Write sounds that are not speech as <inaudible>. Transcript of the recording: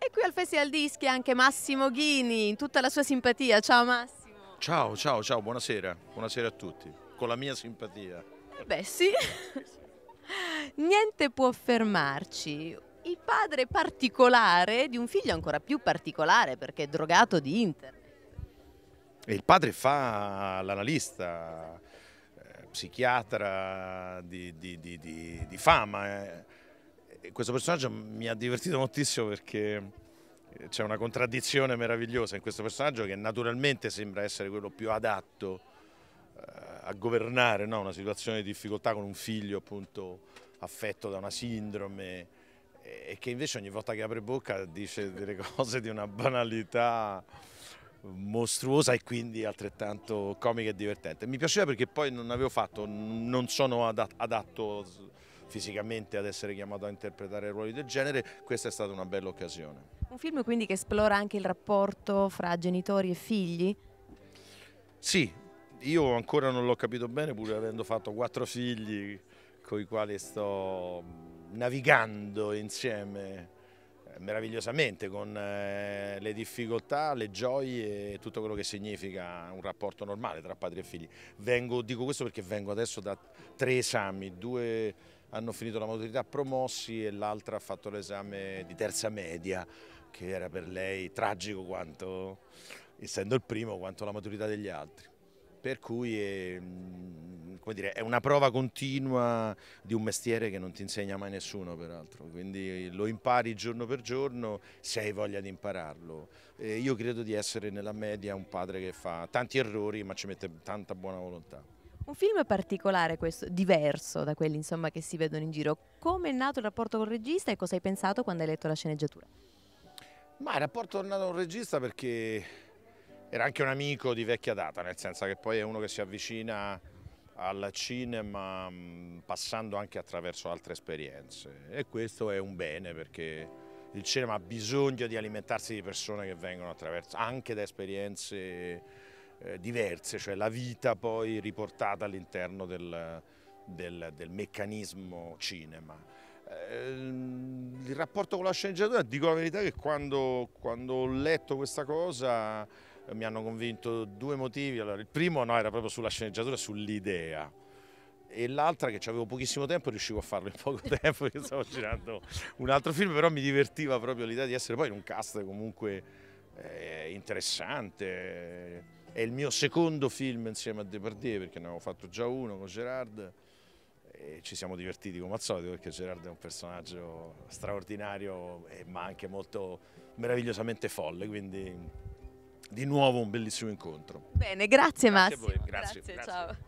E qui al Festival Dischi anche Massimo Ghini, in tutta la sua simpatia. Ciao Massimo. Ciao, ciao, ciao, buonasera. Buonasera a tutti, con la mia simpatia. Beh sì. <laughs> Niente può fermarci. Il padre particolare di un figlio ancora più particolare perché è drogato di internet. E il padre fa l'analista, eh, psichiatra di, di, di, di fama. Eh questo personaggio mi ha divertito moltissimo perché eh, c'è una contraddizione meravigliosa in questo personaggio che naturalmente sembra essere quello più adatto eh, a governare no? una situazione di difficoltà con un figlio appunto affetto da una sindrome e che invece ogni volta che apre bocca dice delle <laughs> cose di una banalità mostruosa e quindi altrettanto comica e divertente. Mi piaceva perché poi non avevo fatto, non sono adatto fisicamente ad essere chiamato a interpretare ruoli del genere, questa è stata una bella occasione. Un film quindi che esplora anche il rapporto fra genitori e figli? Sì, io ancora non l'ho capito bene pur avendo fatto quattro figli con i quali sto navigando insieme eh, meravigliosamente con eh, le difficoltà, le gioie e tutto quello che significa un rapporto normale tra padri e figli. Vengo, dico questo perché vengo adesso da tre esami, due hanno finito la maturità promossi e l'altra ha fatto l'esame di terza media, che era per lei tragico quanto, essendo il primo, quanto la maturità degli altri. Per cui è, mm, dire, è una prova continua di un mestiere che non ti insegna mai nessuno, peraltro. Quindi lo impari giorno per giorno se hai voglia di impararlo. E io credo di essere nella media un padre che fa tanti errori ma ci mette tanta buona volontà. Un film particolare questo, diverso da quelli insomma, che si vedono in giro. Come è nato il rapporto col regista e cosa hai pensato quando hai letto la sceneggiatura? Ma il rapporto è nato con il regista perché era anche un amico di vecchia data, nel senso che poi è uno che si avvicina al cinema mm, passando anche attraverso altre esperienze e questo è un bene perché il cinema ha bisogno di alimentarsi di persone che vengono attraverso anche da esperienze eh, diverse, cioè la vita poi riportata all'interno del, del, del, meccanismo cinema. Eh, il rapporto con la sceneggiatura, dico la verità che quando, quando ho letto questa cosa eh, mi hanno convinto due motivi, allora, il primo no, era proprio sulla sceneggiatura, sull'idea, e l'altra che avevo pochissimo tempo riuscivo a farlo in poco <laughs> tempo perché stavo girando un altro film però mi divertiva proprio l'idea di essere poi in un cast comunque eh, interessante è il mio secondo film insieme a Depardieu perché ne avevo fatto già uno con Gerard e ci siamo divertiti come al solito perché Gerard è un personaggio straordinario eh, ma anche molto meravigliosamente folle quindi di nuovo un bellissimo incontro. Bene, grazie, grazie Massimo. Grazie, grazie, grazie, ciao.